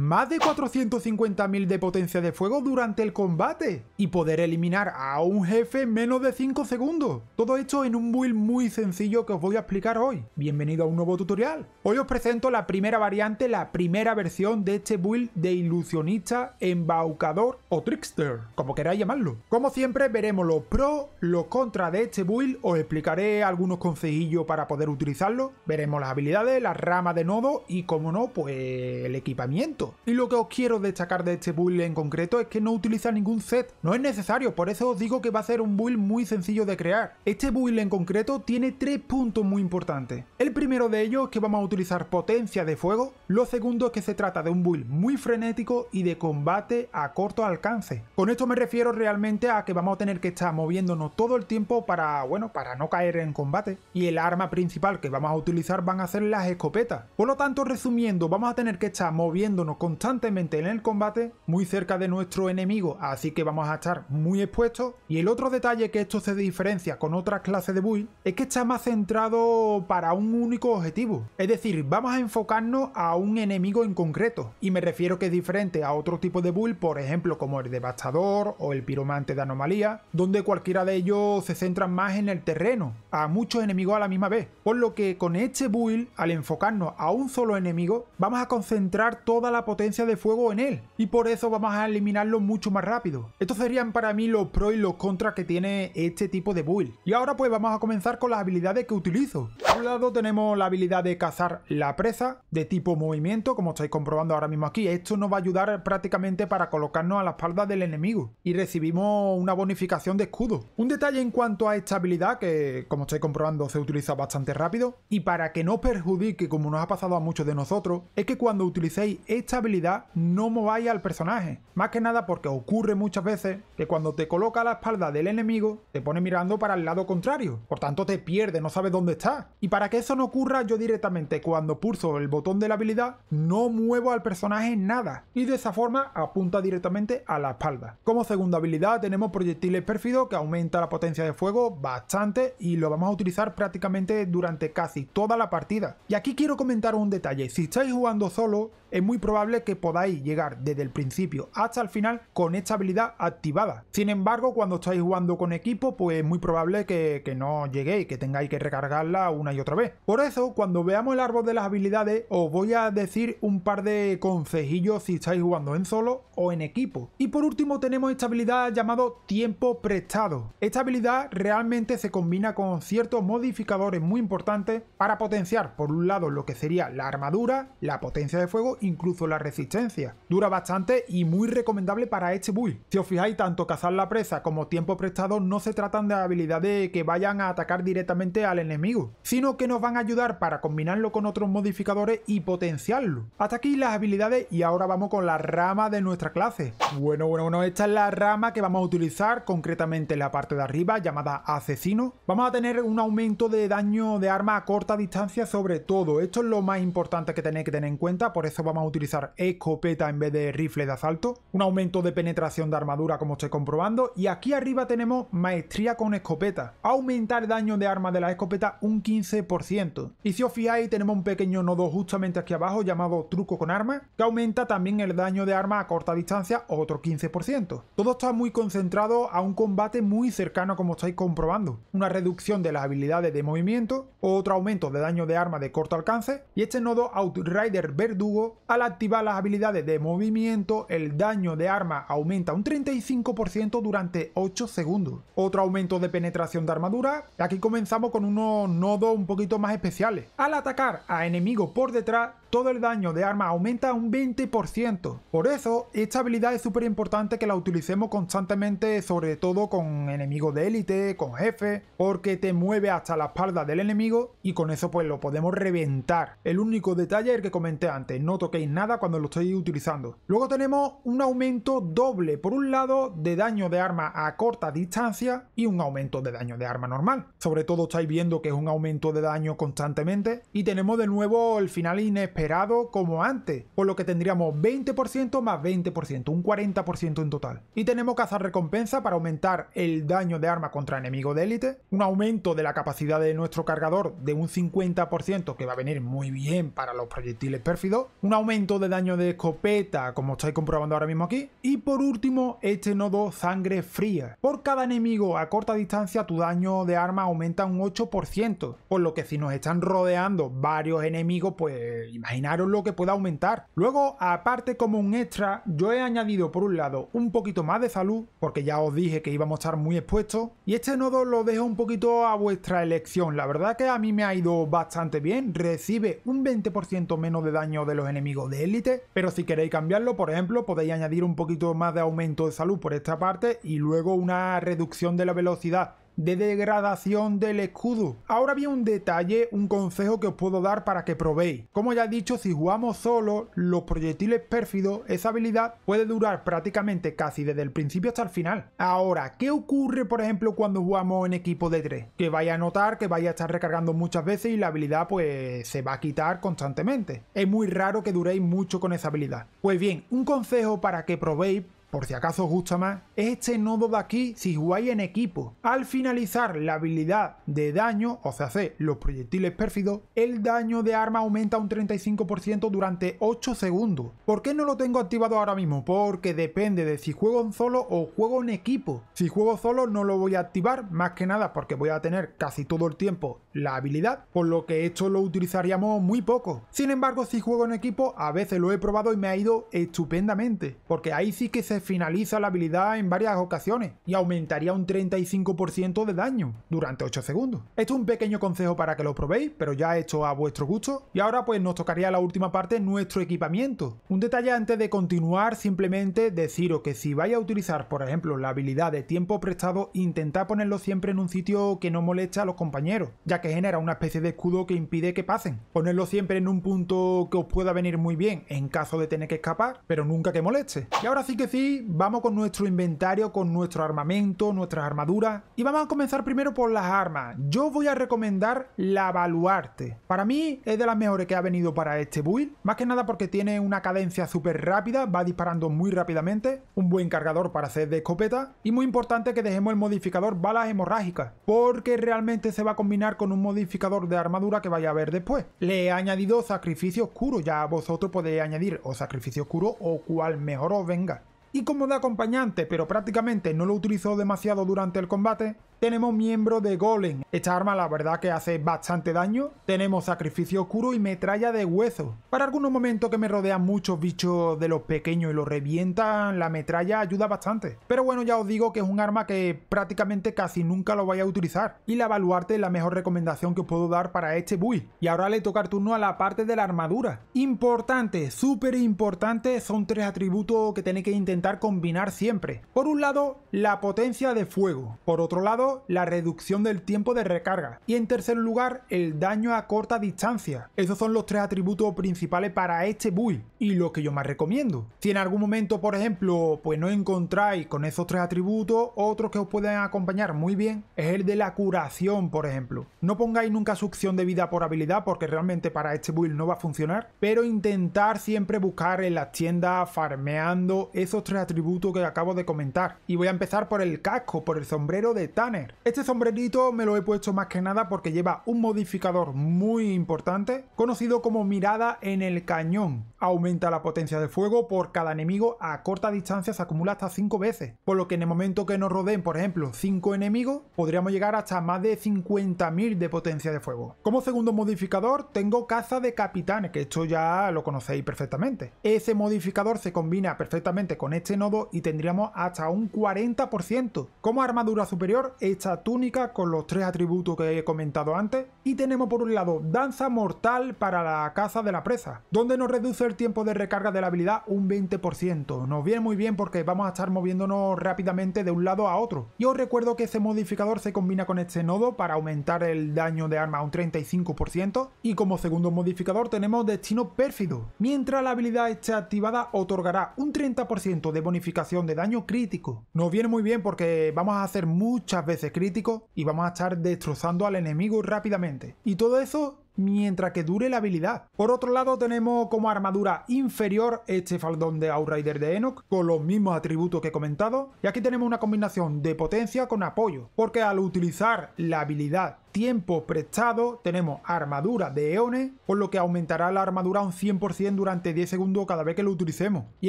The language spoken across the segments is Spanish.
más de 450.000 de potencia de fuego durante el combate y poder eliminar a un jefe en menos de 5 segundos. Todo esto en un build muy sencillo que os voy a explicar hoy. Bienvenido a un nuevo tutorial. Hoy os presento la primera variante, la primera versión de este build de ilusionista, embaucador o trickster, como queráis llamarlo. Como siempre veremos los pros, los contras de este build, os explicaré algunos consejillos para poder utilizarlo, veremos las habilidades, las ramas de nodo y como no, pues el equipamiento. Y lo que os quiero destacar de este build en concreto es que no utiliza ningún set, no es necesario, por eso os digo que va a ser un build muy sencillo de crear. Este build en concreto tiene tres puntos muy importantes. El primero de ellos es que vamos a utilizar potencia de fuego, lo segundo es que se trata de un build muy frenético y de combate a corto alcance. Con esto me refiero realmente a que vamos a tener que estar moviéndonos todo el tiempo para, bueno, para no caer en combate. Y el arma principal que vamos a utilizar van a ser las escopetas. Por lo tanto, resumiendo, vamos a tener que estar moviéndonos constantemente en el combate, muy cerca de nuestro enemigo, así que vamos a estar muy expuestos. Y el otro detalle que esto se diferencia con otras clases de build es que está más centrado para un único objetivo. Es decir, vamos a enfocarnos a un enemigo en concreto. Y me refiero que es diferente a otro tipo de build, por ejemplo, como el devastador o el piromante de anomalía, donde cualquiera de ellos se centran más en el terreno, a muchos enemigos a la misma vez. Por lo que con este build, al enfocarnos a un solo enemigo, vamos a concentrar toda la potencia de fuego en él, y por eso vamos a eliminarlo mucho más rápido. Estos serían para mí los pros y los contras que tiene este tipo de build. Y ahora pues vamos a comenzar con las habilidades que utilizo. Por un lado tenemos la habilidad de cazar la presa, de tipo movimiento, como estáis comprobando ahora mismo aquí. Esto nos va a ayudar prácticamente para colocarnos a la espalda del enemigo, y recibimos una bonificación de escudo. Un detalle en cuanto a esta habilidad, que como estáis comprobando se utiliza bastante rápido, y para que no perjudique como nos ha pasado a muchos de nosotros, es que cuando utilicéis esta habilidad no mováis al personaje. Más que nada porque ocurre muchas veces que cuando te coloca a la espalda del enemigo, te pone mirando para el lado contrario. Por tanto, te pierde, no sabes dónde está. Y para que eso no ocurra, yo directamente cuando pulso el botón de la habilidad, no muevo al personaje nada. Y de esa forma apunta directamente a la espalda. Como segunda habilidad tenemos proyectiles pérfidos que aumenta la potencia de fuego bastante y lo vamos a utilizar prácticamente durante casi toda la partida. Y aquí quiero comentar un detalle. Si estáis jugando solo, es muy probable que podáis llegar desde el principio hasta el final con esta habilidad activada. Sin embargo, cuando estáis jugando con equipo, pues muy probable que, que no lleguéis, que tengáis que recargarla una y otra vez. Por eso, cuando veamos el árbol de las habilidades, os voy a decir un par de consejillos si estáis jugando en solo o en equipo. Y por último tenemos esta habilidad llamado tiempo prestado. Esta habilidad realmente se combina con ciertos modificadores muy importantes para potenciar por un lado lo que sería la armadura, la potencia de fuego, incluso la resistencia. Dura bastante y muy recomendable para este build. Si os fijáis, tanto cazar la presa como tiempo prestado no se tratan de habilidades que vayan a atacar directamente al enemigo, sino que nos van a ayudar para combinarlo con otros modificadores y potenciarlo. Hasta aquí las habilidades y ahora vamos con la rama de nuestra clase. Bueno, bueno, bueno, esta es la rama que vamos a utilizar concretamente la parte de arriba llamada asesino. Vamos a tener un aumento de daño de arma a corta distancia sobre todo. Esto es lo más importante que tenéis que tener en cuenta, por eso vamos a utilizar escopeta en vez de rifle de asalto, un aumento de penetración de armadura como estoy comprobando, y aquí arriba tenemos maestría con escopeta, aumentar daño de arma de la escopeta un 15%. Y si os fijáis tenemos un pequeño nodo justamente aquí abajo llamado truco con arma, que aumenta también el daño de arma a corta distancia otro 15%. Todo está muy concentrado a un combate muy cercano como estáis comprobando, una reducción de las habilidades de movimiento, otro aumento de daño de arma de corto alcance, y este nodo Outrider Verdugo al activar las habilidades de movimiento, el daño de arma aumenta un 35% durante 8 segundos. Otro aumento de penetración de armadura, aquí comenzamos con unos nodos un poquito más especiales. Al atacar a enemigos por detrás, todo el daño de arma aumenta un 20%. Por eso, esta habilidad es súper importante que la utilicemos constantemente, sobre todo con enemigos de élite, con jefes, porque te mueve hasta la espalda del enemigo y con eso pues lo podemos reventar. El único detalle es el que comenté antes, no toquéis nada cuando lo estoy utilizando. Luego tenemos un aumento doble, por un lado de daño de arma a corta distancia y un aumento de daño de arma normal. Sobre todo estáis viendo que es un aumento de daño constantemente y tenemos de nuevo el final inesperado esperado como antes, por lo que tendríamos 20% más 20%, un 40% en total. Y tenemos caza recompensa para aumentar el daño de arma contra enemigos de élite, un aumento de la capacidad de nuestro cargador de un 50% que va a venir muy bien para los proyectiles pérfidos, un aumento de daño de escopeta como estáis comprobando ahora mismo aquí, y por último este nodo sangre fría. Por cada enemigo a corta distancia tu daño de arma aumenta un 8%, por lo que si nos están rodeando varios enemigos, pues imagínate imaginaros lo que pueda aumentar. Luego, aparte como un extra, yo he añadido por un lado un poquito más de salud, porque ya os dije que íbamos a estar muy expuestos, y este nodo lo dejo un poquito a vuestra elección. La verdad que a mí me ha ido bastante bien, recibe un 20% menos de daño de los enemigos de élite, pero si queréis cambiarlo, por ejemplo, podéis añadir un poquito más de aumento de salud por esta parte y luego una reducción de la velocidad de degradación del escudo. Ahora bien un detalle, un consejo que os puedo dar para que probéis. Como ya he dicho, si jugamos solo, los proyectiles pérfidos, esa habilidad puede durar prácticamente casi desde el principio hasta el final. Ahora, ¿qué ocurre por ejemplo cuando jugamos en equipo de 3? Que vaya a notar que vaya a estar recargando muchas veces y la habilidad pues se va a quitar constantemente. Es muy raro que duréis mucho con esa habilidad. Pues bien, un consejo para que probéis por si acaso os gusta más, es este nodo de aquí si jugáis en equipo. Al finalizar la habilidad de daño, o sea, los proyectiles pérfidos, el daño de arma aumenta un 35% durante 8 segundos. ¿Por qué no lo tengo activado ahora mismo? Porque depende de si juego en solo o juego en equipo. Si juego solo no lo voy a activar, más que nada porque voy a tener casi todo el tiempo la habilidad, por lo que esto lo utilizaríamos muy poco. Sin embargo, si juego en equipo, a veces lo he probado y me ha ido estupendamente, porque ahí sí que se finaliza la habilidad en varias ocasiones y aumentaría un 35% de daño durante 8 segundos. Esto es un pequeño consejo para que lo probéis, pero ya hecho a vuestro gusto. Y ahora pues nos tocaría la última parte, nuestro equipamiento. Un detalle antes de continuar, simplemente deciros que si vais a utilizar, por ejemplo, la habilidad de tiempo prestado, intentad ponerlo siempre en un sitio que no moleste a los compañeros, ya que genera una especie de escudo que impide que pasen. Ponerlo siempre en un punto que os pueda venir muy bien en caso de tener que escapar, pero nunca que moleste. Y ahora sí que sí, vamos con nuestro inventario, con nuestro armamento, nuestras armaduras. Y vamos a comenzar primero por las armas. Yo voy a recomendar la Baluarte. Para mí es de las mejores que ha venido para este build. Más que nada porque tiene una cadencia súper rápida, va disparando muy rápidamente. Un buen cargador para hacer de escopeta. Y muy importante que dejemos el modificador balas hemorrágicas. Porque realmente se va a combinar con un modificador de armadura que vaya a ver después. Le he añadido sacrificio oscuro. Ya vosotros podéis añadir o sacrificio oscuro o cual mejor os venga y como de acompañante, pero prácticamente no lo utilizó demasiado durante el combate, tenemos miembro de golem. Esta arma la verdad que hace bastante daño. Tenemos sacrificio oscuro y metralla de hueso. Para algunos momentos que me rodean muchos bichos de los pequeños y los revientan, la metralla ayuda bastante. Pero bueno, ya os digo que es un arma que prácticamente casi nunca lo vais a utilizar. Y la baluarte es la mejor recomendación que os puedo dar para este bui Y ahora le toca el turno a la parte de la armadura. Importante, súper importante, son tres atributos que tenéis que intentar combinar siempre. Por un lado, la potencia de fuego. Por otro lado, la reducción del tiempo de recarga. Y en tercer lugar, el daño a corta distancia. Esos son los tres atributos principales para este build y lo que yo más recomiendo. Si en algún momento, por ejemplo, pues no encontráis con esos tres atributos, otros que os pueden acompañar muy bien es el de la curación, por ejemplo. No pongáis nunca succión de vida por habilidad porque realmente para este build no va a funcionar, pero intentar siempre buscar en las tiendas farmeando esos tres atributos que acabo de comentar. Y voy a empezar por el casco, por el sombrero de Tanner este sombrerito me lo he puesto más que nada porque lleva un modificador muy importante, conocido como mirada en el cañón. Aumenta la potencia de fuego por cada enemigo a corta distancia, se acumula hasta 5 veces, por lo que en el momento que nos rodeen, por ejemplo, 5 enemigos, podríamos llegar hasta más de 50.000 de potencia de fuego. Como segundo modificador, tengo caza de capitanes, que esto ya lo conocéis perfectamente. Ese modificador se combina perfectamente con este nodo y tendríamos hasta un 40%. Como armadura superior, esta túnica con los tres atributos que he comentado antes. Y tenemos por un lado Danza Mortal para la caza de la presa, donde nos reduce el tiempo de recarga de la habilidad un 20%. Nos viene muy bien porque vamos a estar moviéndonos rápidamente de un lado a otro. Y os recuerdo que ese modificador se combina con este nodo para aumentar el daño de arma un 35%. Y como segundo modificador tenemos Destino Pérfido. Mientras la habilidad esté activada otorgará un 30% de bonificación de daño crítico. Nos viene muy bien porque vamos a hacer muchas veces crítico y vamos a estar destrozando al enemigo rápidamente. Y todo eso mientras que dure la habilidad. Por otro lado tenemos como armadura inferior este faldón de Outrider de Enoch, con los mismos atributos que he comentado, y aquí tenemos una combinación de potencia con apoyo, porque al utilizar la habilidad tiempo prestado tenemos armadura de eones, por lo que aumentará la armadura un 100% durante 10 segundos cada vez que lo utilicemos. Y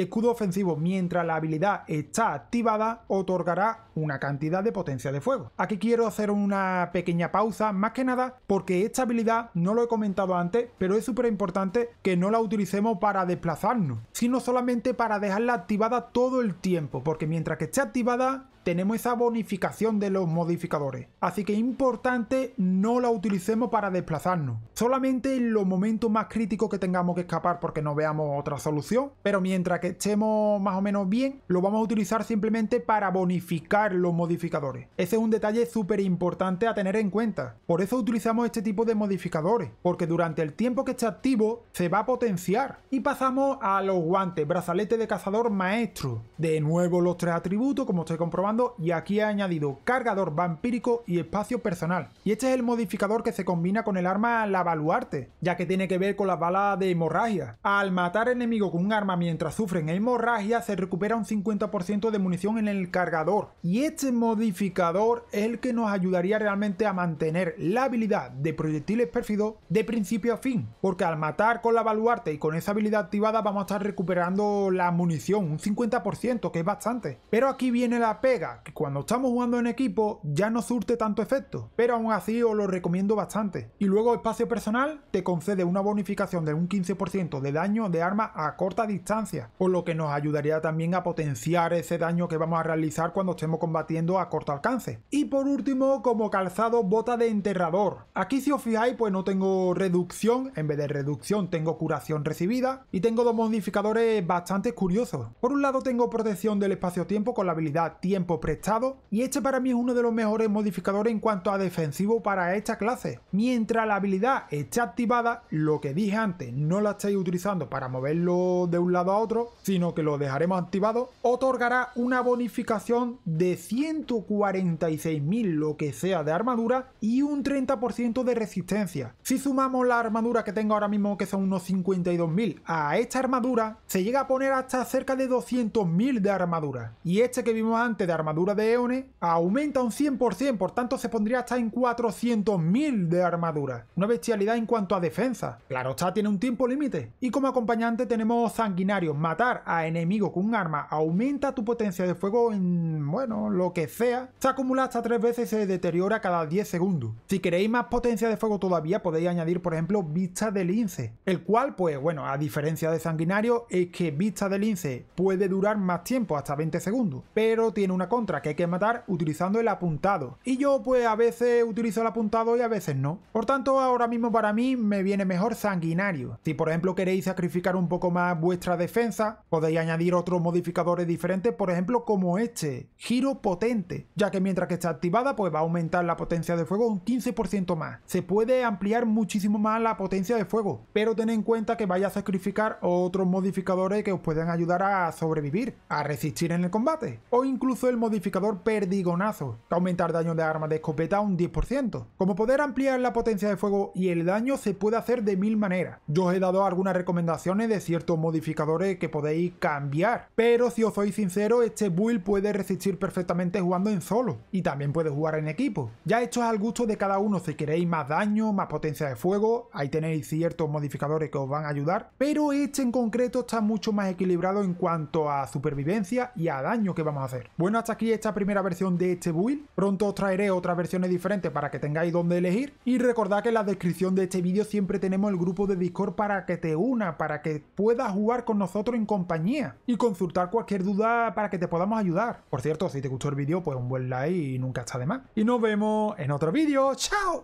escudo ofensivo, mientras la habilidad está activada, otorgará una cantidad de potencia de fuego. Aquí quiero hacer una pequeña pausa, más que nada porque esta habilidad no no lo he comentado antes, pero es súper importante que no la utilicemos para desplazarnos, sino solamente para dejarla activada todo el tiempo, porque mientras que esté activada tenemos esa bonificación de los modificadores. Así que importante no la utilicemos para desplazarnos. Solamente en los momentos más críticos que tengamos que escapar porque no veamos otra solución. Pero mientras que estemos más o menos bien, lo vamos a utilizar simplemente para bonificar los modificadores. Ese es un detalle súper importante a tener en cuenta. Por eso utilizamos este tipo de modificadores. Porque durante el tiempo que esté activo se va a potenciar. Y pasamos a los guantes, brazalete de cazador maestro. De nuevo los tres atributos como estoy comprobando y aquí ha añadido cargador vampírico y espacio personal. Y este es el modificador que se combina con el arma la baluarte, ya que tiene que ver con las balas de hemorragia. Al matar enemigo con un arma mientras sufren hemorragia se recupera un 50% de munición en el cargador. Y este modificador es el que nos ayudaría realmente a mantener la habilidad de proyectiles pérfidos de principio a fin, porque al matar con la baluarte y con esa habilidad activada vamos a estar recuperando la munición, un 50%, que es bastante. Pero aquí viene la pega que cuando estamos jugando en equipo ya no surte tanto efecto, pero aún así os lo recomiendo bastante. Y luego espacio personal te concede una bonificación de un 15% de daño de arma a corta distancia, por lo que nos ayudaría también a potenciar ese daño que vamos a realizar cuando estemos combatiendo a corto alcance. Y por último, como calzado, bota de enterrador. Aquí si os fijáis, pues no tengo reducción, en vez de reducción tengo curación recibida y tengo dos modificadores bastante curiosos. Por un lado tengo protección del espacio-tiempo con la habilidad tiempo prestado y este para mí es uno de los mejores modificadores en cuanto a defensivo para esta clase. Mientras la habilidad esté activada, lo que dije antes, no la estáis utilizando para moverlo de un lado a otro, sino que lo dejaremos activado, otorgará una bonificación de 146.000 lo que sea de armadura y un 30% de resistencia. Si sumamos la armadura que tengo ahora mismo que son unos 52.000 a esta armadura, se llega a poner hasta cerca de 200.000 de armadura. Y este que vimos antes de armadura armadura de Eone aumenta un 100%, por tanto se pondría hasta en 400.000 de armadura. Una bestialidad en cuanto a defensa. Claro está, tiene un tiempo límite. Y como acompañante tenemos sanguinarios. Matar a enemigo con un arma aumenta tu potencia de fuego en, bueno, lo que sea. Se acumula hasta tres veces se deteriora cada 10 segundos. Si queréis más potencia de fuego todavía podéis añadir, por ejemplo, Vista de Lince. El cual, pues bueno, a diferencia de sanguinario, es que Vista de Lince puede durar más tiempo, hasta 20 segundos. Pero tiene una contra que hay que matar utilizando el apuntado. Y yo pues a veces utilizo el apuntado y a veces no. Por tanto, ahora mismo para mí me viene mejor sanguinario. Si por ejemplo queréis sacrificar un poco más vuestra defensa, podéis añadir otros modificadores diferentes, por ejemplo como este, giro potente, ya que mientras que está activada pues va a aumentar la potencia de fuego un 15% más. Se puede ampliar muchísimo más la potencia de fuego, pero ten en cuenta que vaya a sacrificar otros modificadores que os pueden ayudar a sobrevivir, a resistir en el combate, o incluso el modificador Perdigonazo, que aumenta el daño de armas de escopeta un 10%. Como poder ampliar la potencia de fuego y el daño se puede hacer de mil maneras. Yo os he dado algunas recomendaciones de ciertos modificadores que podéis cambiar, pero si os soy sincero, este build puede resistir perfectamente jugando en solo, y también puede jugar en equipo. Ya esto es al gusto de cada uno, si queréis más daño, más potencia de fuego, ahí tenéis ciertos modificadores que os van a ayudar, pero este en concreto está mucho más equilibrado en cuanto a supervivencia y a daño que vamos a hacer. Bueno, hasta aquí esta primera versión de este build. Pronto os traeré otras versiones diferentes para que tengáis donde elegir. Y recordad que en la descripción de este vídeo siempre tenemos el grupo de Discord para que te una, para que puedas jugar con nosotros en compañía y consultar cualquier duda para que te podamos ayudar. Por cierto, si te gustó el vídeo, pues un buen like y nunca está de más. Y nos vemos en otro vídeo. ¡Chao!